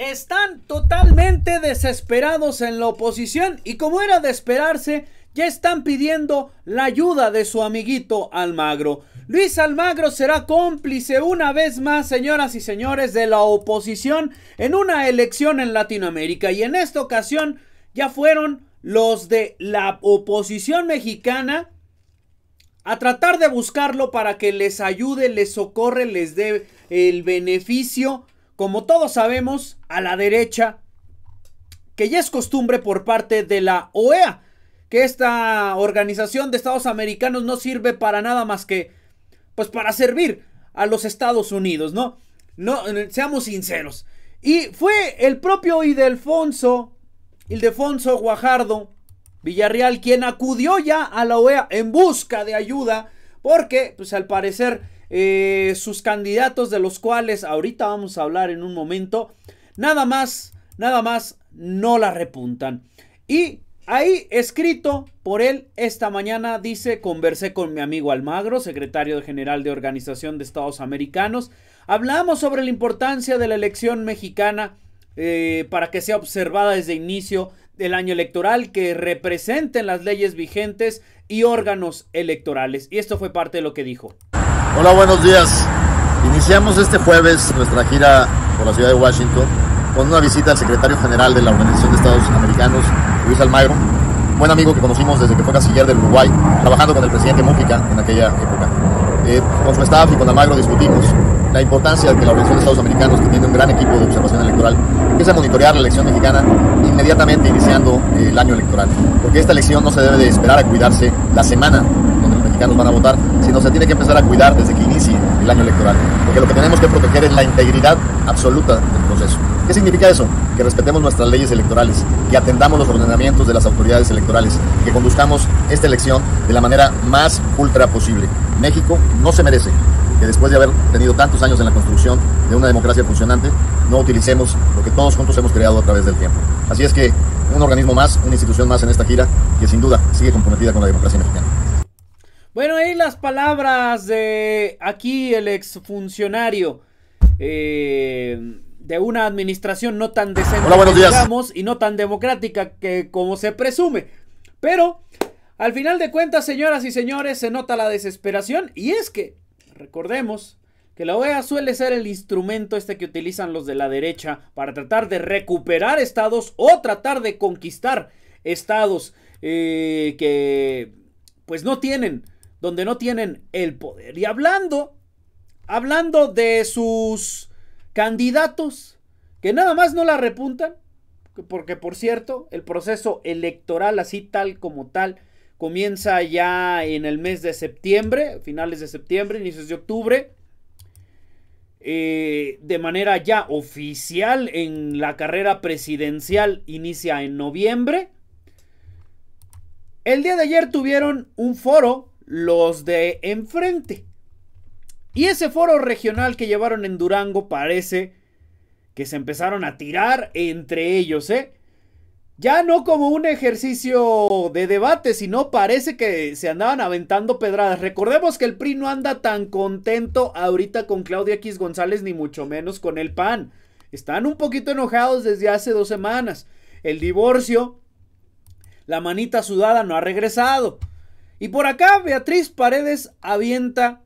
Están totalmente desesperados en la oposición y como era de esperarse, ya están pidiendo la ayuda de su amiguito Almagro. Luis Almagro será cómplice una vez más, señoras y señores, de la oposición en una elección en Latinoamérica. Y en esta ocasión ya fueron los de la oposición mexicana a tratar de buscarlo para que les ayude, les socorre, les dé el beneficio como todos sabemos, a la derecha, que ya es costumbre por parte de la OEA, que esta organización de Estados Americanos no sirve para nada más que, pues, para servir a los Estados Unidos, ¿no? No, seamos sinceros. Y fue el propio Ildefonso, Ildefonso Guajardo Villarreal, quien acudió ya a la OEA en busca de ayuda, porque, pues, al parecer eh, sus candidatos de los cuales ahorita vamos a hablar en un momento, nada más, nada más no la repuntan. Y ahí escrito por él esta mañana dice, conversé con mi amigo Almagro, secretario general de Organización de Estados Americanos, hablamos sobre la importancia de la elección mexicana eh, para que sea observada desde inicio del año electoral, que representen las leyes vigentes y órganos electorales. Y esto fue parte de lo que dijo. Hola, buenos días. Iniciamos este jueves nuestra gira por la ciudad de Washington con una visita al secretario general de la Organización de Estados Americanos, Luis Almagro, buen amigo que conocimos desde que fue canciller del Uruguay, trabajando con el presidente Mujica en aquella época. Eh, con su staff y con Almagro discutimos la importancia de que la Organización de Estados Americanos, que tiene un gran equipo de observación electoral, empiece a monitorear la elección mexicana inmediatamente iniciando eh, el año electoral. Porque esta elección no se debe de esperar a cuidarse la semana nos van a votar, sino se tiene que empezar a cuidar desde que inicie el año electoral. Porque lo que tenemos que proteger es la integridad absoluta del proceso. ¿Qué significa eso? Que respetemos nuestras leyes electorales, que atendamos los ordenamientos de las autoridades electorales, que conduzcamos esta elección de la manera más ultra posible. México no se merece que después de haber tenido tantos años en la construcción de una democracia funcionante, no utilicemos lo que todos juntos hemos creado a través del tiempo. Así es que un organismo más, una institución más en esta gira que sin duda sigue comprometida con la democracia mexicana. Bueno, ahí las palabras de aquí el exfuncionario eh, de una administración no tan decente, digamos, y no tan democrática que como se presume. Pero, al final de cuentas, señoras y señores, se nota la desesperación y es que, recordemos, que la OEA suele ser el instrumento este que utilizan los de la derecha para tratar de recuperar estados o tratar de conquistar estados eh, que pues no tienen donde no tienen el poder. Y hablando, hablando de sus candidatos, que nada más no la repuntan, porque por cierto, el proceso electoral así tal como tal comienza ya en el mes de septiembre, finales de septiembre, inicios de octubre. Eh, de manera ya oficial en la carrera presidencial inicia en noviembre. El día de ayer tuvieron un foro los de enfrente. Y ese foro regional que llevaron en Durango parece que se empezaron a tirar entre ellos, ¿eh? Ya no como un ejercicio de debate, sino parece que se andaban aventando pedradas. Recordemos que el PRI no anda tan contento ahorita con Claudia X González, ni mucho menos con el PAN. Están un poquito enojados desde hace dos semanas. El divorcio, la manita sudada no ha regresado. Y por acá Beatriz Paredes avienta,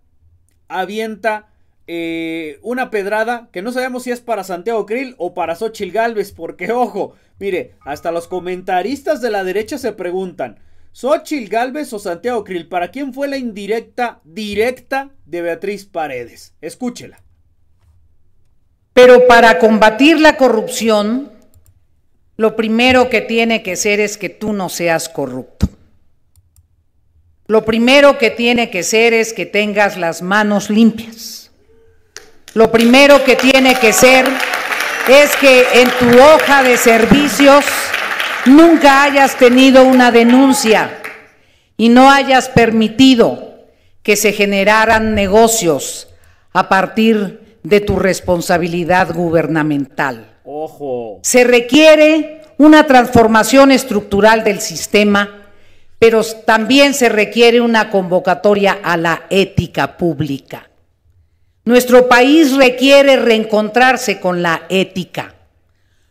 avienta eh, una pedrada que no sabemos si es para Santiago Krill o para Xochil Galvez, porque ojo, mire, hasta los comentaristas de la derecha se preguntan, ¿Xochil Galvez o Santiago Krill? ¿Para quién fue la indirecta directa de Beatriz Paredes? Escúchela. Pero para combatir la corrupción, lo primero que tiene que ser es que tú no seas corrupto lo primero que tiene que ser es que tengas las manos limpias. Lo primero que tiene que ser es que en tu hoja de servicios nunca hayas tenido una denuncia y no hayas permitido que se generaran negocios a partir de tu responsabilidad gubernamental. Ojo. Se requiere una transformación estructural del sistema pero también se requiere una convocatoria a la ética pública. Nuestro país requiere reencontrarse con la ética.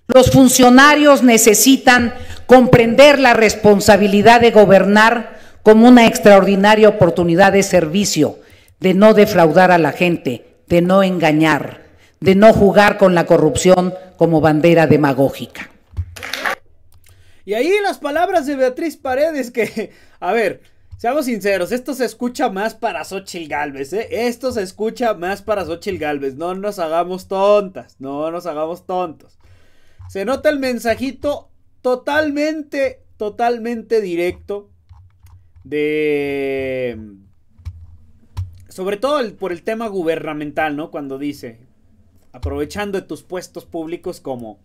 Los funcionarios necesitan comprender la responsabilidad de gobernar como una extraordinaria oportunidad de servicio, de no defraudar a la gente, de no engañar, de no jugar con la corrupción como bandera demagógica. Y ahí las palabras de Beatriz Paredes que, a ver, Seamos sinceros, esto se escucha más para Xochitl Galvez, ¿eh? Esto se escucha más para Xochitl Galvez. No nos hagamos tontas, no nos hagamos tontos. Se nota el mensajito totalmente, totalmente directo de... Sobre todo por el tema gubernamental, ¿no? Cuando dice, aprovechando de tus puestos públicos como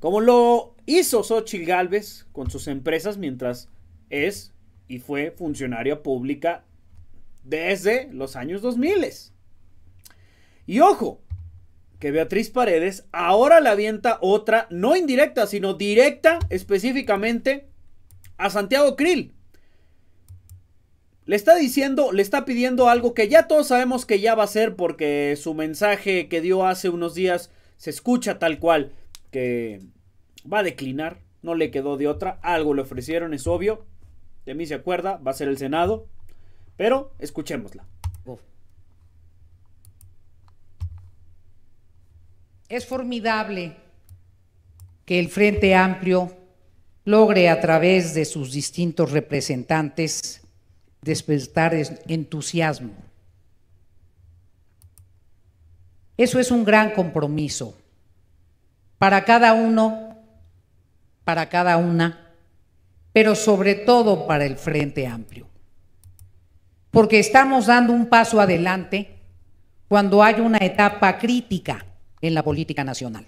como lo hizo Xochitl Galvez con sus empresas mientras es y fue funcionaria pública desde los años 2000. Y ojo, que Beatriz Paredes ahora le avienta otra, no indirecta, sino directa específicamente a Santiago Krill. Le está diciendo, le está pidiendo algo que ya todos sabemos que ya va a ser porque su mensaje que dio hace unos días se escucha tal cual que va a declinar, no le quedó de otra, algo le ofrecieron, es obvio, de mí se acuerda, va a ser el Senado, pero escuchémosla. Es formidable que el Frente Amplio logre a través de sus distintos representantes despertar entusiasmo. Eso es un gran compromiso para cada uno, para cada una, pero sobre todo para el Frente Amplio. Porque estamos dando un paso adelante cuando hay una etapa crítica en la política nacional.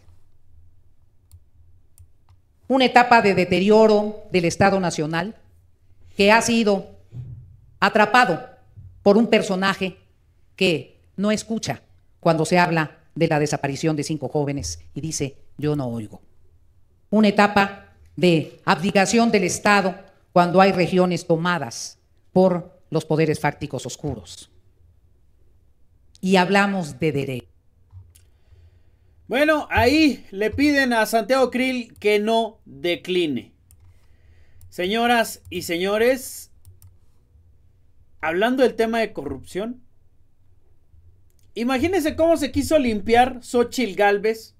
Una etapa de deterioro del Estado Nacional que ha sido atrapado por un personaje que no escucha cuando se habla de la desaparición de cinco jóvenes y dice, yo no oigo. Una etapa de abdicación del Estado cuando hay regiones tomadas por los poderes fácticos oscuros. Y hablamos de derecho. Bueno, ahí le piden a Santiago Krill que no decline. Señoras y señores, hablando del tema de corrupción, imagínense cómo se quiso limpiar Xochil Galvez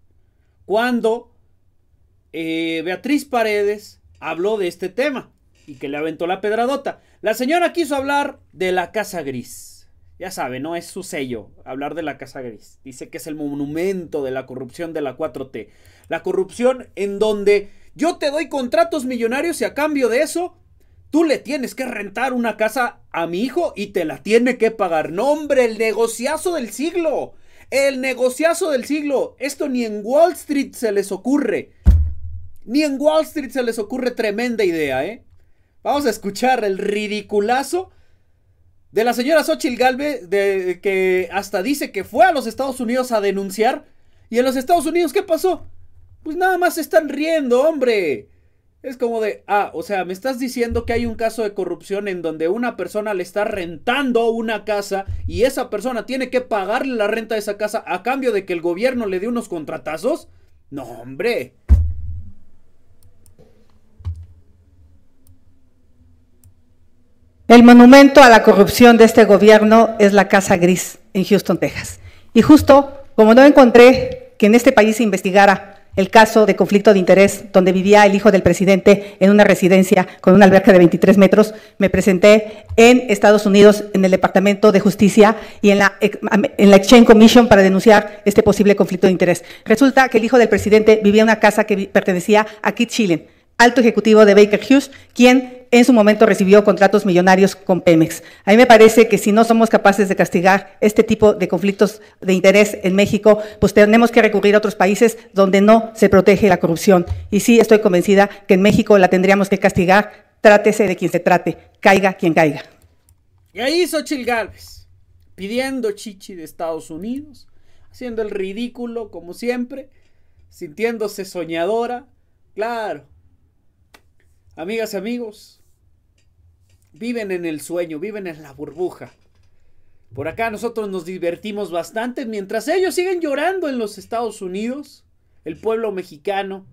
cuando eh, Beatriz Paredes habló de este tema y que le aventó la pedradota. La señora quiso hablar de la Casa Gris. Ya sabe, no es su sello hablar de la Casa Gris. Dice que es el monumento de la corrupción de la 4T. La corrupción en donde yo te doy contratos millonarios y a cambio de eso, tú le tienes que rentar una casa a mi hijo y te la tiene que pagar. No, hombre, el negociazo del siglo. El negociazo del siglo. Esto ni en Wall Street se les ocurre. Ni en Wall Street se les ocurre tremenda idea, ¿eh? Vamos a escuchar el ridiculazo de la señora Xochitl Galve de, que hasta dice que fue a los Estados Unidos a denunciar. ¿Y en los Estados Unidos qué pasó? Pues nada más se están riendo, hombre. Es como de, ah, o sea, me estás diciendo que hay un caso de corrupción en donde una persona le está rentando una casa y esa persona tiene que pagarle la renta de esa casa a cambio de que el gobierno le dé unos contratazos. No, hombre. El monumento a la corrupción de este gobierno es la Casa Gris en Houston, Texas. Y justo como no encontré que en este país se investigara el caso de conflicto de interés donde vivía el hijo del presidente en una residencia con una alberca de 23 metros, me presenté en Estados Unidos en el Departamento de Justicia y en la, en la Exchange Commission para denunciar este posible conflicto de interés. Resulta que el hijo del presidente vivía en una casa que pertenecía a Kit alto ejecutivo de Baker Hughes, quien en su momento recibió contratos millonarios con Pemex. A mí me parece que si no somos capaces de castigar este tipo de conflictos de interés en México, pues tenemos que recurrir a otros países donde no se protege la corrupción. Y sí, estoy convencida que en México la tendríamos que castigar, trátese de quien se trate, caiga quien caiga. Y ahí sochil Gálvez, pidiendo chichi de Estados Unidos, haciendo el ridículo como siempre, sintiéndose soñadora. Claro, Amigas y amigos, viven en el sueño, viven en la burbuja. Por acá nosotros nos divertimos bastante mientras ellos siguen llorando en los Estados Unidos. El pueblo mexicano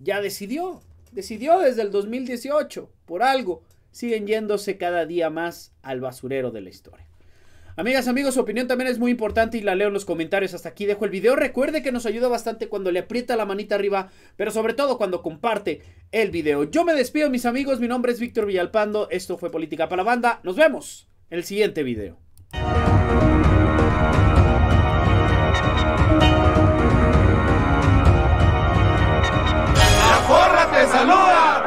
ya decidió, decidió desde el 2018, por algo, siguen yéndose cada día más al basurero de la historia. Amigas, amigos, su opinión también es muy importante y la leo en los comentarios. Hasta aquí dejo el video. Recuerde que nos ayuda bastante cuando le aprieta la manita arriba, pero sobre todo cuando comparte el video. Yo me despido, mis amigos. Mi nombre es Víctor Villalpando. Esto fue Política para la Banda. Nos vemos en el siguiente video. saluda.